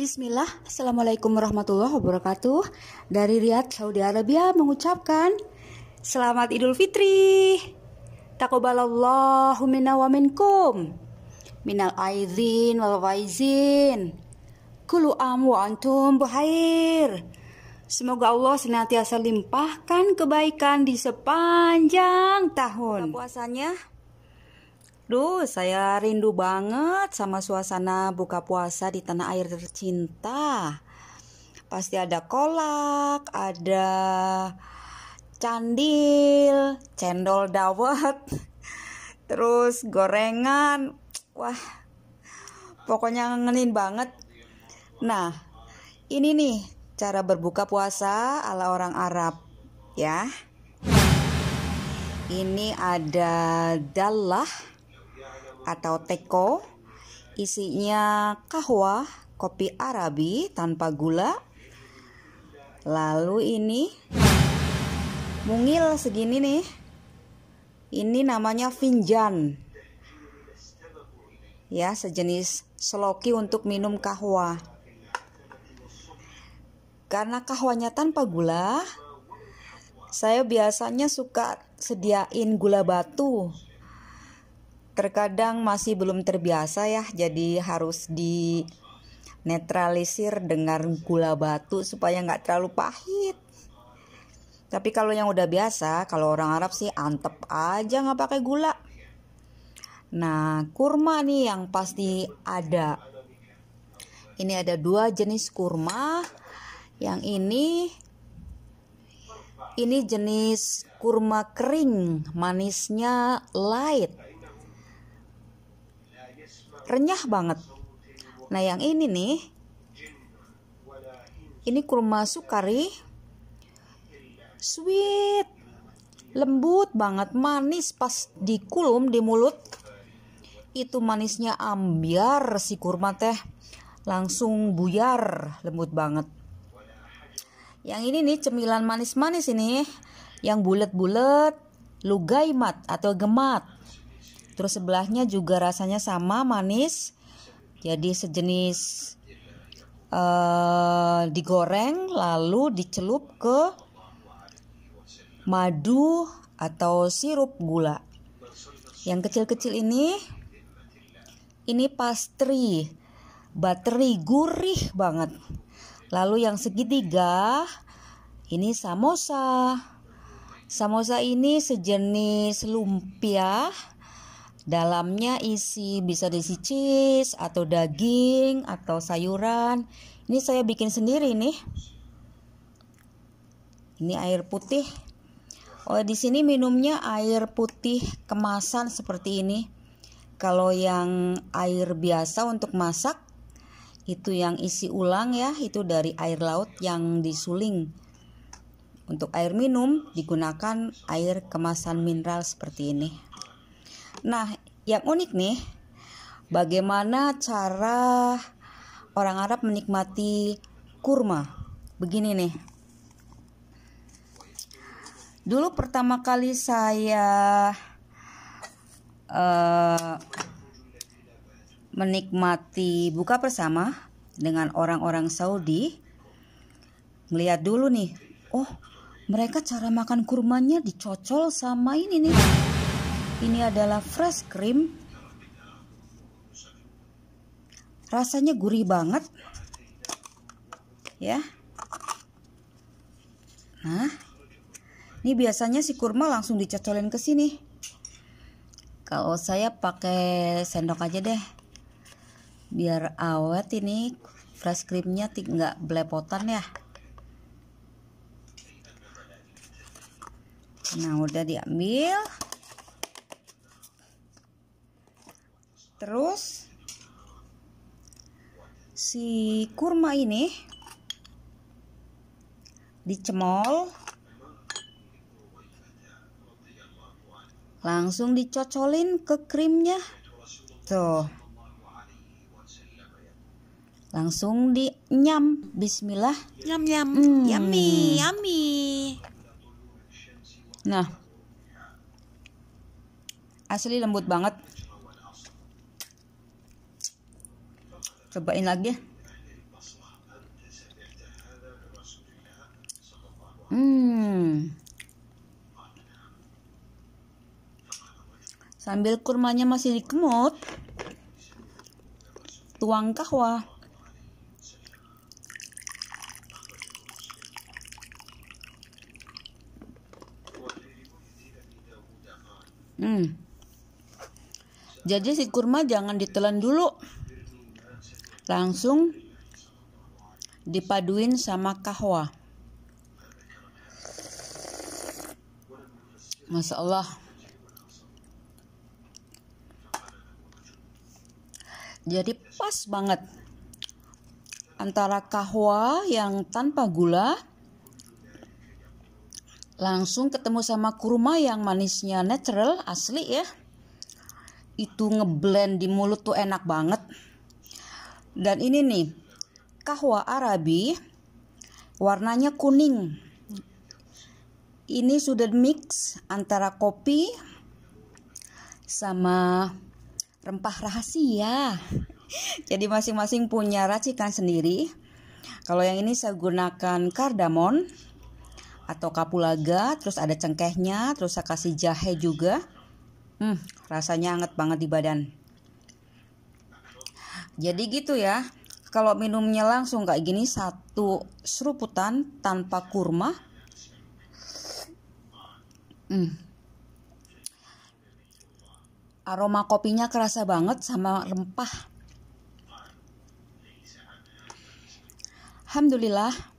Bismillah, Assalamualaikum warahmatullahi wabarakatuh Dari Riyadh, Saudi Arabia mengucapkan Selamat Idul Fitri Takobalallahu minna wa minkum Minal aizin wal faizin Kulu am wa antum buhair Semoga Allah senantiasa limpahkan kebaikan di sepanjang tahun Puasanya Duh, saya rindu banget sama suasana buka puasa di tanah air tercinta. Pasti ada kolak, ada candil, cendol dawet, terus gorengan. Wah, pokoknya ngenin banget. Nah, ini nih cara berbuka puasa ala orang Arab, ya. Ini ada dalah atau teko. Isinya kahwa, kopi arabi tanpa gula. Lalu ini mungil segini nih. Ini namanya finjan. Ya, sejenis seloki untuk minum kahwa. Karena kahwanya tanpa gula, saya biasanya suka sediain gula batu terkadang masih belum terbiasa ya jadi harus di netralisir dengan gula batu supaya nggak terlalu pahit tapi kalau yang udah biasa kalau orang Arab sih antep aja nggak pakai gula nah kurma nih yang pasti ada ini ada dua jenis kurma yang ini ini jenis kurma kering manisnya light renyah banget. Nah yang ini nih, ini kurma sukari, sweet, lembut banget, manis pas dikulum di mulut. Itu manisnya ambiar si kurma teh, langsung buyar, lembut banget. Yang ini nih cemilan manis-manis ini, yang bulat-bulat, lugaimat atau gemat Terus sebelahnya juga rasanya sama manis. Jadi sejenis uh, digoreng lalu dicelup ke madu atau sirup gula. Yang kecil-kecil ini ini pastry bateri gurih banget. Lalu yang segitiga ini samosa. Samosa ini sejenis lumpia Dalamnya isi bisa diisi cheese atau daging atau sayuran. Ini saya bikin sendiri nih. Ini air putih. Oh, di sini minumnya air putih kemasan seperti ini. Kalau yang air biasa untuk masak itu yang isi ulang ya, itu dari air laut yang disuling. Untuk air minum digunakan air kemasan mineral seperti ini. Nah, yang unik nih, bagaimana cara orang Arab menikmati kurma? Begini nih. Dulu pertama kali saya uh, menikmati buka bersama dengan orang-orang Saudi, melihat dulu nih, oh mereka cara makan kurmanya dicocol sama ini nih ini adalah fresh cream. Rasanya gurih banget. Ya. Nah. Ini biasanya si kurma langsung dicocolin ke sini. Kalau saya pakai sendok aja deh. Biar awet ini fresh creamnya tidak belepotan ya. Nah udah diambil terus si kurma ini dicemol langsung dicocolin ke krimnya tuh langsung di nyam bismillah nyam nyam hmm. yummy yummy nah asli lembut banget cobain lagi ya hmm sambil kurmanya masih dikemut tuang kahwa hmm jadi si kurma jangan ditelan dulu Langsung dipaduin sama kahwa. Masya Allah. Jadi pas banget antara kahwa yang tanpa gula langsung ketemu sama kurma yang manisnya natural asli ya. Itu ngeblend di mulut tuh enak banget. Dan ini nih, kahwa Arabi warnanya kuning. Ini sudah mix antara kopi sama rempah rahasia. Jadi masing-masing punya racikan sendiri. Kalau yang ini saya gunakan kardamon atau kapulaga, terus ada cengkehnya, terus saya kasih jahe juga. Hmm, rasanya anget banget di badan. Jadi gitu ya. Kalau minumnya langsung kayak gini satu seruputan tanpa kurma. Hmm. Aroma kopinya kerasa banget sama rempah. Alhamdulillah